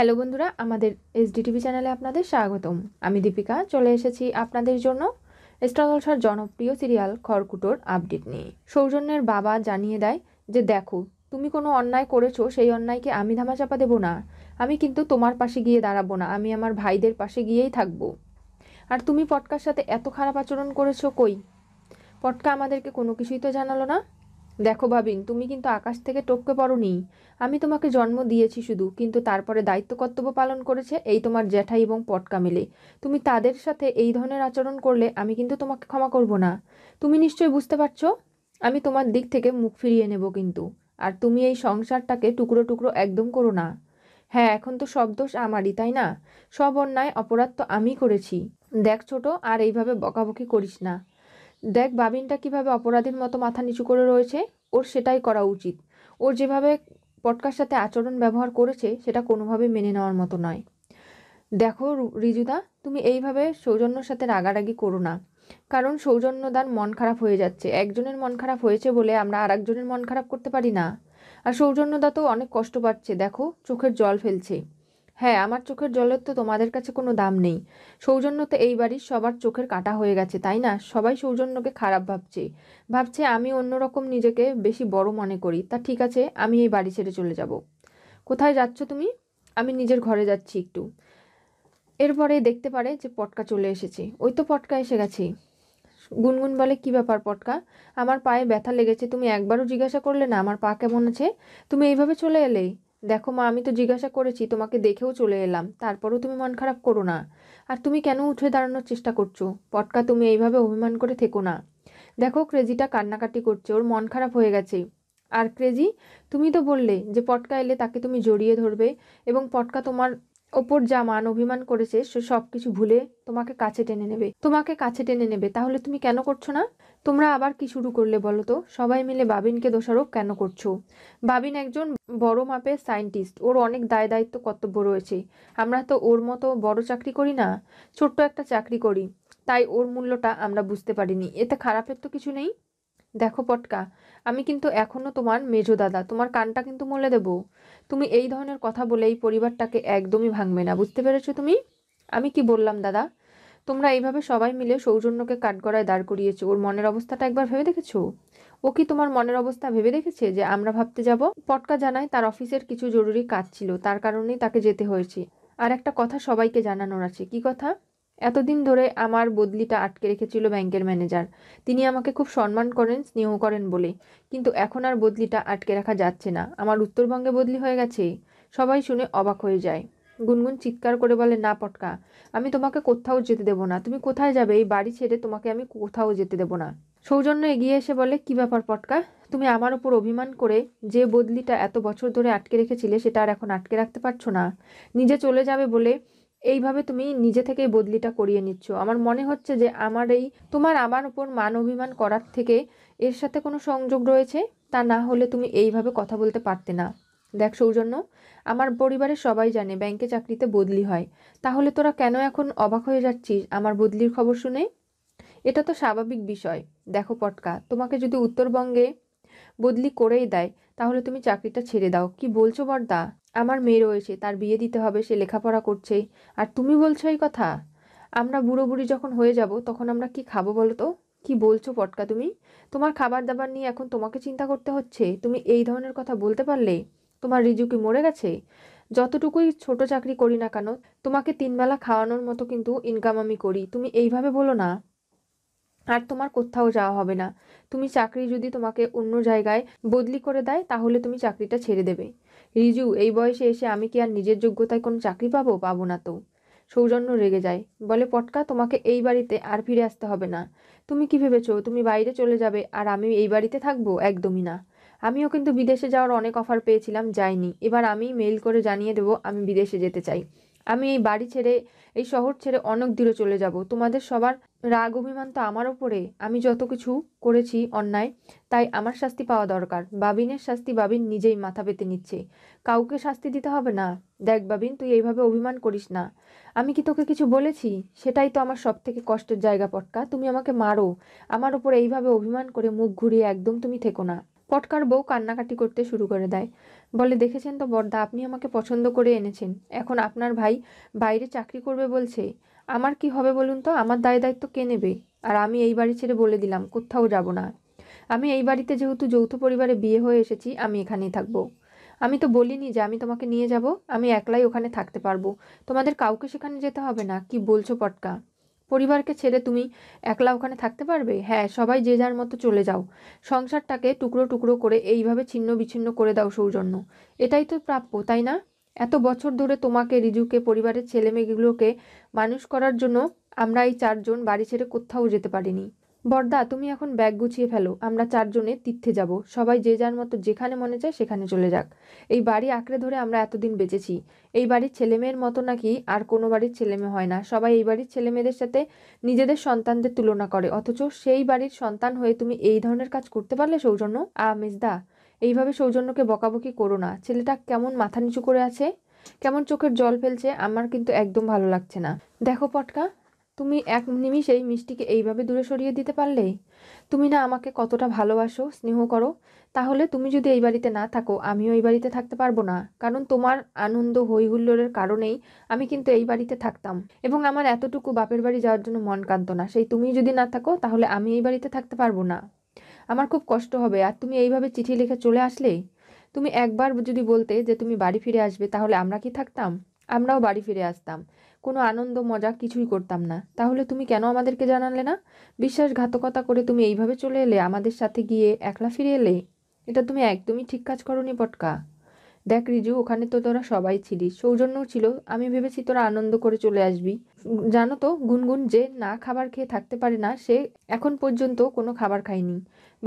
Hello বন্ধুরা আমাদের SDTV চ্যানেলে আপনাদের স্বাগতম আমি দীপিকা চলে এসেছি আপনাদের জন্য স্টার জনপ্রিয় সিরিয়াল খড়কুটোর আপডেট নিয়ে সৌজন্যের বাবা জানিয়ে দেয় যে দেখো তুমি কোনো অন্যায় করেছো সেই অন্যায়কে আমি ধামাচাপা দেবো না আমি কিন্তু তোমার পাশে গিয়ে দাঁড়াবো না আমি আমার ভাইদের পাশে গিয়েই থাকবো আর তুমি পটকার সাথে এত খারাপ আচরণ করেছো কই পটকা আমাদেরকে কোনো কিছুই তো জানালো না দেখো ভাবিন তুমি কিন্তু আকাশ থেকে টপকে নি আমি তোমাকে জন্ম দিয়েছি শুধু কিন্তু তারপরে দায়িত্ব কর্তব্য পালন করেছে এই তোমার জ্যাঠাই এবং পটকা মেলে তুমি তাদের সাথে এই ধরনের আচরণ করলে আমি কিন্তু তোমাকে ক্ষমা করব না তুমি নিশ্চয়ই বুঝতে পারছো আমি তোমার দিক থেকে মুখ ফিরিয়ে নেব কিন্তু আর তুমি এই সংসারটাকে টুকরো টুকরো একদম করো না হ্যাঁ এখন তো সব দোষ আমারই তাই না সব অন্যায় অপরাধ তো আমি করেছি দেখ ছোট আর এইভাবে বকাবকি করিস না দেখ বাবিনটা কিভাবে অপরাধীর মতো মাথা নিচু করে রয়েছে ওর সেটাই করা উচিত ওর যেভাবে পটকার সাথে আচরণ ব্যবহার করেছে সেটা কোনোভাবে মেনে নেওয়ার মতো নয় দেখো রিজুদা তুমি এইভাবে সৌজন্যর সাথে রাগারাগি করো না কারণ সৌজন্যদার মন খারাপ হয়ে যাচ্ছে একজনের মন খারাপ হয়েছে বলে আমরা আর একজনের মন খারাপ করতে পারি না আর সৌজন্যদা তো অনেক কষ্ট পাচ্ছে দেখো চোখের জল ফেলছে হ্যাঁ আমার চোখের জলের তো তোমাদের কাছে কোনো দাম নেই সৌজন্য তো এই বাড়ির সবার চোখের কাটা হয়ে গেছে তাই না সবাই সৌজন্যকে খারাপ ভাবছে ভাবছে আমি অন্যরকম নিজেকে বেশি বড় মনে করি তা ঠিক আছে আমি এই বাড়ি ছেড়ে চলে যাব কোথায় যাচ্ছ তুমি আমি নিজের ঘরে যাচ্ছি একটু এরপরে দেখতে পারে যে পটকা চলে এসেছে ওই তো পটকা এসে গেছে গুনগুন বলে কি ব্যাপার পটকা আমার পায়ে ব্যথা লেগেছে তুমি একবারও জিজ্ঞাসা করলে না আমার পা কেমন আছে তুমি এইভাবে চলে এলে দেখো মা আমি তো জিজ্ঞাসা করেছি তোমাকে দেখেও চলে এলাম তারপরও তুমি মন খারাপ করো না আর তুমি কেন উঠে দাঁড়ানোর চেষ্টা করছো পটকা তুমি এইভাবে অভিমান করে থেকো না দেখো ক্রেজিটা কান্নাকাটি করছে ওর মন খারাপ হয়ে গেছে আর ক্রেজি তুমি তো বললে যে পটকা এলে তাকে তুমি জড়িয়ে ধরবে এবং পটকা তোমার ওপর যা মান অভিমান করেছে সে সব কিছু ভুলে তোমাকে কাছে টেনে নেবে তোমাকে কাছে টেনে নেবে তাহলে তুমি কেন করছো না তোমরা আবার কি শুরু করলে বলো তো সবাই মিলে বাবিনকে দোষারোপ কেন করছো বাবিন একজন বড় মাপের সায়েন্টিস্ট ওর অনেক দায় দায়িত্ব কর্তব্য রয়েছে আমরা তো ওর মতো বড় চাকরি করি না ছোট্ট একটা চাকরি করি তাই ওর মূল্যটা আমরা বুঝতে পারিনি এতে খারাপের তো কিছু নেই দেখো পটকা আমি কিন্তু এখনও তোমার মেজো দাদা তোমার কানটা কিন্তু মলে দেব তুমি এই ধরনের কথা বলে এই পরিবারটাকে একদমই ভাঙবে না বুঝতে পেরেছো তুমি আমি কি বললাম দাদা তোমরা এইভাবে সবাই মিলে সৌজন্যকে কাঠগড়ায় দাঁড় করিয়েছো ওর মনের অবস্থাটা একবার ভেবে দেখেছো ও কি তোমার মনের অবস্থা ভেবে দেখেছে যে আমরা ভাবতে যাব পটকা জানায় তার অফিসের কিছু জরুরি কাজ ছিল তার কারণেই তাকে যেতে হয়েছে আর একটা কথা সবাইকে জানানোর আছে কি কথা এতদিন ধরে আমার বদলিটা আটকে রেখেছিল ব্যাংকের ম্যানেজার তিনি আমাকে খুব সম্মান করেন স্নেহ করেন বলে কিন্তু এখন আর বদলিটা আটকে রাখা যাচ্ছে না আমার উত্তরবঙ্গে বদলি হয়ে গেছে সবাই শুনে অবাক হয়ে যায় গুনগুন চিৎকার করে বলে না পটকা আমি তোমাকে কোথাও যেতে দেবো না তুমি কোথায় যাবে এই বাড়ি ছেড়ে তোমাকে আমি কোথাও যেতে দেবো না সৌজন্য এগিয়ে এসে বলে কি ব্যাপার পটকা তুমি আমার ওপর অভিমান করে যে বদলিটা এত বছর ধরে আটকে রেখেছিলে সেটা আর এখন আটকে রাখতে পারছো না নিজে চলে যাবে বলে এইভাবে তুমি নিজে থেকে বদলিটা করিয়ে নিচ্ছ আমার মনে হচ্ছে যে আমার এই তোমার আমার ওপর মান অভিমান করার থেকে এর সাথে কোনো সংযোগ রয়েছে তা না হলে তুমি এইভাবে কথা বলতে পারতে না দেখ সৌজন্য আমার পরিবারের সবাই জানে ব্যাংকে চাকরিতে বদলি হয় তাহলে তোরা কেন এখন অবাক হয়ে যাচ্ছিস আমার বদলির খবর শুনে এটা তো স্বাভাবিক বিষয় দেখো পটকা তোমাকে যদি উত্তরবঙ্গে বদলি করেই দেয় তাহলে তুমি চাকরিটা ছেড়ে দাও কি বলছো বর্দা আমার মেয়ে রয়েছে তার বিয়ে দিতে হবে সে লেখাপড়া করছে আর তুমি বলছো এই কথা আমরা বুড়ো বুড়ি যখন হয়ে যাব তখন আমরা কি খাবো বলো তো কি বলছো পটকা তুমি তোমার খাবার দাবার নিয়ে এখন তোমাকে চিন্তা করতে হচ্ছে তুমি এই ধরনের কথা বলতে পারলে তোমার রিজু কি মরে গেছে যতটুকুই ছোট চাকরি করি না কেন তোমাকে তিনবেলা খাওয়ানোর মতো কিন্তু ইনকাম আমি করি তুমি এইভাবে বলো না আর তোমার কোথাও যাওয়া হবে না তুমি চাকরি যদি তোমাকে অন্য জায়গায় বদলি করে দেয় তাহলে তুমি চাকরিটা ছেড়ে দেবে রিজু এই বয়সে এসে আমি কি আর নিজের যোগ্যতায় কোনো চাকরি পাবো পাবো না তো সৌজন্য রেগে যায় বলে পটকা তোমাকে এই বাড়িতে আর ফিরে আসতে হবে না তুমি কি ভেবেছো তুমি বাইরে চলে যাবে আর আমি এই বাড়িতে থাকবো একদমই না আমিও কিন্তু বিদেশে যাওয়ার অনেক অফার পেয়েছিলাম যাইনি এবার আমি মেইল করে জানিয়ে দেবো আমি বিদেশে যেতে চাই আমি এই বাড়ি ছেড়ে এই শহর ছেড়ে অনেক দূরে চলে যাব তোমাদের সবার রাগ অভিমান তো আমার ওপরে আমি যত কিছু করেছি অন্যায় তাই আমার শাস্তি পাওয়া দরকার বাবিনের শাস্তি বাবিন নিজেই মাথা পেতে নিচ্ছে কাউকে শাস্তি দিতে হবে না দেখ বাবিন তুই এইভাবে অভিমান করিস না আমি কি তোকে কিছু বলেছি সেটাই তো আমার সব থেকে কষ্টের জায়গা পটকা তুমি আমাকে মারো আমার ওপর এইভাবে অভিমান করে মুখ ঘুরিয়ে একদম তুমি থেকো না পটকার বউ কান্নাকাটি করতে শুরু করে দেয় বলে দেখেছেন তো বর্দা আপনি আমাকে পছন্দ করে এনেছেন এখন আপনার ভাই বাইরে চাকরি করবে বলছে আমার কি হবে বলুন তো আমার দায় দায়িত্ব কে নেবে আর আমি এই বাড়ি ছেড়ে বলে দিলাম কোথাও যাব না আমি এই বাড়িতে যেহেতু যৌথ পরিবারে বিয়ে হয়ে এসেছি আমি এখানেই থাকবো আমি তো বলিনি যে আমি তোমাকে নিয়ে যাব আমি একলাই ওখানে থাকতে পারবো তোমাদের কাউকে সেখানে যেতে হবে না কি বলছো পটকা পরিবারকে ছেড়ে তুমি একলা ওখানে থাকতে পারবে হ্যাঁ সবাই যে যার মতো চলে যাও সংসারটাকে টুকরো টুকরো করে এইভাবে ছিন্ন বিচ্ছিন্ন করে দাও সৌজন্য এটাই তো প্রাপ্য তাই না এত বছর ধরে তোমাকে রিজুকে পরিবারের ছেলেমেয়েগুলোকে মানুষ করার জন্য আমরা এই চারজন বাড়ি ছেড়ে কোথাও যেতে পারিনি বর্দা তুমি এখন ব্যাগ গুছিয়ে ফেলো আমরা চারজনে তীর্থে যাব সবাই যে যার মতো যেখানে মনে চায় সেখানে চলে যাক এই বাড়ি আঁকড়ে ধরে আমরা এতদিন বেঁচেছি এই বাড়ির ছেলেমেয়ের মতো নাকি আর কোনো বাড়ির ছেলেমেয়ে হয় না সবাই এই বাড়ির ছেলেমেয়েদের সাথে নিজেদের সন্তানদের তুলনা করে অথচ সেই বাড়ির সন্তান হয়ে তুমি এই ধরনের কাজ করতে পারলে সৌজন্য আ মেজদা এইভাবে সৌজন্যকে বকাবকি করো না ছেলেটা কেমন মাথা নিচু করে আছে কেমন চোখের জল ফেলছে আমার কিন্তু একদম ভালো লাগছে না দেখো পটকা তুমি এক নিমিষেই মিষ্টিকে এইভাবে দূরে সরিয়ে দিতে পারলে তুমি না আমাকে কতটা ভালোবাসো স্নেহ করো তাহলে তুমি যদি এই বাড়িতে না থাকো আমিও এই বাড়িতে থাকতে পারবো না কারণ তোমার আনন্দ হৈহুল্লোড়ের কারণেই আমি কিন্তু এই বাড়িতে থাকতাম এবং আমার এতটুকু বাপের বাড়ি যাওয়ার জন্য মন কান্ত না সেই তুমি যদি না থাকো তাহলে আমি এই বাড়িতে থাকতে পারবো না আমার খুব কষ্ট হবে আর তুমি এইভাবে চিঠি লিখে চলে আসলে তুমি একবার যদি বলতে যে তুমি বাড়ি ফিরে আসবে তাহলে আমরা কি থাকতাম আমরাও বাড়ি ফিরে আসতাম কোনো আনন্দ মজা কিছুই করতাম না তাহলে তুমি কেন আমাদেরকে জানালে না বিশ্বাসঘাতকতা করে তুমি এইভাবে চলে এলে আমাদের সাথে গিয়ে একলা ফিরে এলে এটা তুমি একদমই ঠিক কাজ করনি পটকা দেখ রিজু ওখানে তো তোরা সবাই ছিলিস সৌজন্যও ছিল আমি ভেবেছি তোরা আনন্দ করে চলে আসবি জানো তো গুনগুন যে না খাবার খেয়ে থাকতে পারে না সে এখন পর্যন্ত কোনো খাবার খায়নি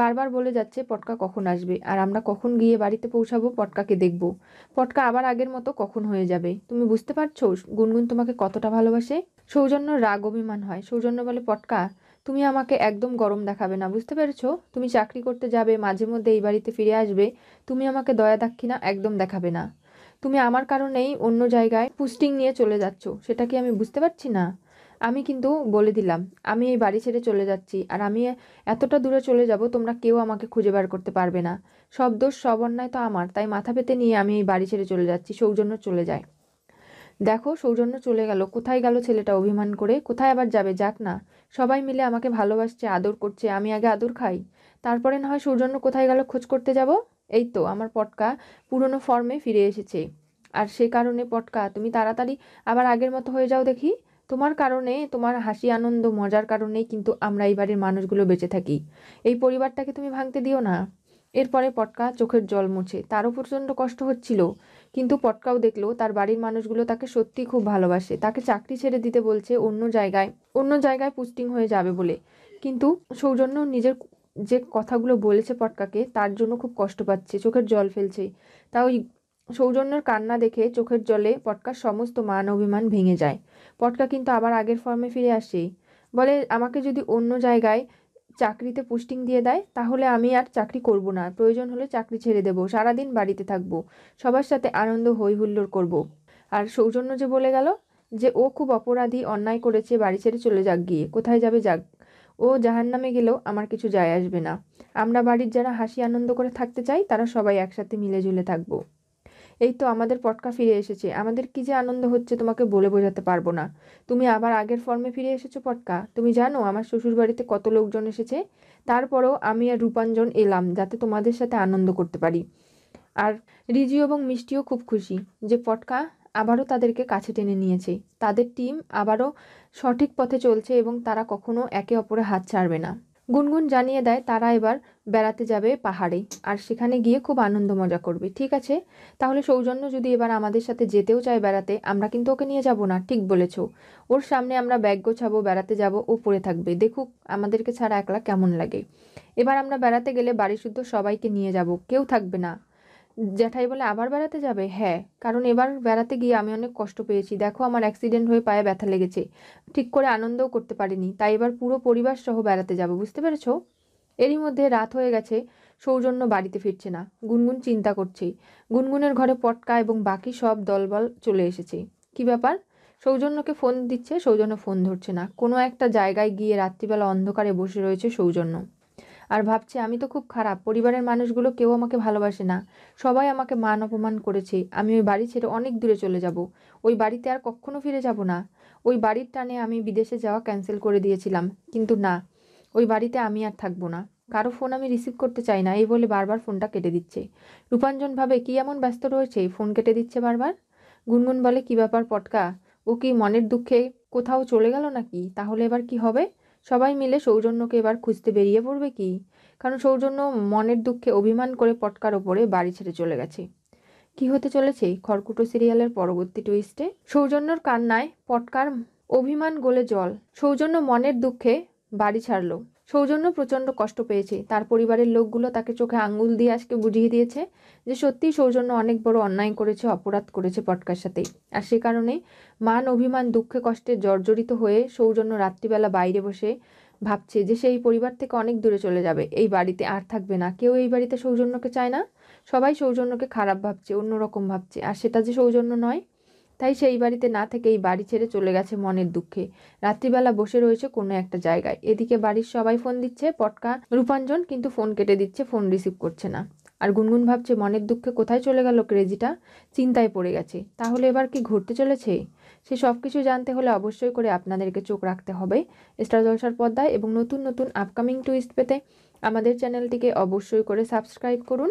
বারবার বলে যাচ্ছে পটকা কখন আসবে আর আমরা কখন গিয়ে বাড়িতে পৌঁছাবো পটকাকে দেখব পটকা আবার আগের মতো কখন হয়ে যাবে তুমি বুঝতে পারছো গুনগুন তোমাকে কতটা ভালোবাসে সৌজন্য রাগ অভিমান হয় সৌজন্য বলে পটকা তুমি আমাকে একদম গরম দেখাবে না বুঝতে পেরেছ তুমি চাকরি করতে যাবে মাঝে মধ্যে এই বাড়িতে ফিরে আসবে তুমি আমাকে দয়া দাক্ষিণা একদম দেখাবে না তুমি আমার কারণেই অন্য জায়গায় পুস্টিং নিয়ে চলে যাচ্ছ সেটা কি আমি বুঝতে পারছি না আমি কিন্তু বলে দিলাম আমি এই বাড়ি ছেড়ে চলে যাচ্ছি আর আমি এতটা দূরে চলে যাব তোমরা কেউ আমাকে খুঁজে বার করতে পারবে না সব দোষ সব অন্যায় তো আমার তাই মাথা পেতে নিয়ে আমি এই বাড়ি ছেড়ে চলে যাচ্ছি সৌজন্য চলে যায় দেখো সৌজন্য চলে গেল কোথায় গেল ছেলেটা অভিমান করে কোথায় আবার যাবে যাক না সবাই মিলে আমাকে ভালোবাসছে আদর করছে আমি আগে আদর খাই তারপরে না হয় সৌজন্য কোথায় গেল খোঁজ করতে যাব এই তো আমার পটকা পুরনো ফর্মে ফিরে এসেছে আর সে কারণে পটকা তুমি তাড়াতাড়ি আবার আগের মতো হয়ে যাও দেখি তোমার কারণে তোমার হাসি আনন্দ মজার কারণেই কিন্তু আমরা এই বাড়ির মানুষগুলো বেঁচে থাকি এই পরিবারটাকে তুমি ভাঙতে দিও না এরপরে পটকা চোখের জল মুছে তারও প্রচণ্ড কষ্ট হচ্ছিল কিন্তু পটকাও দেখলো তার বাড়ির মানুষগুলো তাকে সত্যি খুব ভালোবাসে তাকে চাকরি ছেড়ে দিতে বলছে অন্য জায়গায় অন্য জায়গায় পোস্টিং হয়ে যাবে বলে কিন্তু সৌজন্য নিজের যে কথাগুলো বলেছে পটকাকে তার জন্য খুব কষ্ট পাচ্ছে চোখের জল ফেলছে তা ওই সৌজন্যর কান্না দেখে চোখের জলে পটকার সমস্ত মান অভিমান ভেঙে যায় পটকা কিন্তু আবার আগের ফর্মে ফিরে আসে বলে আমাকে যদি অন্য জায়গায় চাকরিতে পোস্টিং দিয়ে দেয় তাহলে আমি আর চাকরি করব না প্রয়োজন হলে চাকরি ছেড়ে দেব সারাদিন বাড়িতে থাকব সবার সাথে আনন্দ হই হুল্লোর করব। আর সৌজন্য যে বলে গেল যে ও খুব অপরাধী অন্যায় করেছে বাড়ি ছেড়ে চলে যাক গিয়ে কোথায় যাবে যাক ও জাহান নামে গেলেও আমার কিছু যায় আসবে না আমরা বাড়ির যারা হাসি আনন্দ করে থাকতে চাই তারা সবাই একসাথে মিলেজুলে থাকবো এই তো আমাদের পটকা ফিরে এসেছে আমাদের কি যে আনন্দ হচ্ছে তোমাকে বলে বোঝাতে পারবো না তুমি আবার আগের ফর্মে ফিরে এসেছো পটকা তুমি জানো আমার শ্বশুর বাড়িতে কত লোকজন এসেছে তারপরেও আমি আর রূপাঞ্জন এলাম যাতে তোমাদের সাথে আনন্দ করতে পারি আর রিজি এবং মিষ্টিও খুব খুশি যে পটকা আবারও তাদেরকে কাছে টেনে নিয়েছে তাদের টিম আবারও সঠিক পথে চলছে এবং তারা কখনো একে অপরে হাত ছাড়বে না গুনগুন জানিয়ে দেয় তারা এবার বেড়াতে যাবে পাহাড়ে আর সেখানে গিয়ে খুব আনন্দ মজা করবে ঠিক আছে তাহলে সৌজন্য যদি এবার আমাদের সাথে যেতেও চায় বেড়াতে আমরা কিন্তু ওকে নিয়ে যাব না ঠিক বলেছ ওর সামনে আমরা ব্যাগ গোছাবো বেড়াতে যাব ও পড়ে থাকবে দেখুক আমাদেরকে ছাড়া একলা কেমন লাগে এবার আমরা বেড়াতে গেলে বাড়ি শুদ্ধ সবাইকে নিয়ে যাব কেউ থাকবে না জ্যাঠাই বলে আবার বেড়াতে যাবে হ্যাঁ কারণ এবার বেড়াতে গিয়ে আমি অনেক কষ্ট পেয়েছি দেখো আমার অ্যাক্সিডেন্ট হয়ে পায়ে ব্যথা লেগেছে ঠিক করে আনন্দও করতে পারিনি তাই এবার পুরো পরিবার সহ বেড়াতে যাব বুঝতে পেরেছ এরই মধ্যে রাত হয়ে গেছে সৌজন্য বাড়িতে ফিরছে না গুনগুন চিন্তা করছে গুনগুনের ঘরে পটকা এবং বাকি সব দলবল চলে এসেছে কি ব্যাপার সৌজন্যকে ফোন দিচ্ছে সৌজন্য ফোন ধরছে না কোনো একটা জায়গায় গিয়ে রাত্রিবেলা অন্ধকারে বসে রয়েছে সৌজন্য আর ভাবছে আমি তো খুব খারাপ পরিবারের মানুষগুলো কেউ আমাকে ভালোবাসে না সবাই আমাকে মান অপমান করেছে আমি ওই বাড়ি ছেড়ে অনেক দূরে চলে যাব ওই বাড়িতে আর কখনো ফিরে যাব না ওই বাড়ির টানে আমি বিদেশে যাওয়া ক্যান্সেল করে দিয়েছিলাম কিন্তু না ওই বাড়িতে আমি আর থাকবো না কারো ফোন আমি রিসিভ করতে চাই না এই বলে বারবার ফোনটা কেটে দিচ্ছে রূপাঞ্জন ভাবে কি এমন ব্যস্ত রয়েছে ফোন কেটে দিচ্ছে বারবার গুনগুন বলে কি ব্যাপার পটকা ও কি মনের দুঃখে কোথাও চলে গেল নাকি তাহলে এবার কি হবে সবাই মিলে সৌজন্যকে এবার খুঁজতে বেরিয়ে পড়বে কি কারণ সৌজন্য মনের দুঃখে অভিমান করে পটকার ওপরে বাড়ি ছেড়ে চলে গেছে কি হতে চলেছে খড়কুটো সিরিয়ালের পরবর্তী টুইস্টে সৌজন্যর কান্নায় পটকার অভিমান গোলে জল সৌজন্য মনের দুঃখে বাড়ি ছাড়লো সৌজন্য প্রচণ্ড কষ্ট পেয়েছে তার পরিবারের লোকগুলো তাকে চোখে আঙুল দিয়ে আজকে বুঝিয়ে দিয়েছে যে সত্যি সৌজন্য অনেক বড় অন্যায় করেছে অপরাধ করেছে পটকার সাথে আর সে কারণে মান অভিমান দুঃখে কষ্টে জর্জরিত হয়ে সৌজন্য রাত্রিবেলা বাইরে বসে ভাবছে যে সেই পরিবার থেকে অনেক দূরে চলে যাবে এই বাড়িতে আর থাকবে না কেউ এই বাড়িতে সৌজন্যকে চায় না সবাই সৌজন্যকে খারাপ ভাবছে অন্যরকম ভাবছে আর সেটা যে সৌজন্য নয় তাই সেই বাড়িতে না থেকে এই বাড়ি ছেড়ে চলে গেছে মনের দুঃখে রাত্রিবেলা বসে রয়েছে কোনো একটা জায়গায় এদিকে বাড়ির সবাই ফোন দিচ্ছে পটকা রূপাঞ্জন কিন্তু ফোন কেটে দিচ্ছে ফোন রিসিভ করছে না আর গুনগুন ভাবছে মনের দুঃখে কোথায় চলে গেল ক্রেজিটা চিন্তায় পড়ে গেছে তাহলে এবার কি ঘুরতে চলেছে সে সব কিছু জানতে হলে অবশ্যই করে আপনাদেরকে চোখ রাখতে হবে স্টার জলসার পর্দায় এবং নতুন নতুন আপকামিং টুইস্ট পেতে আমাদের চ্যানেলটিকে অবশ্যই করে সাবস্ক্রাইব করুন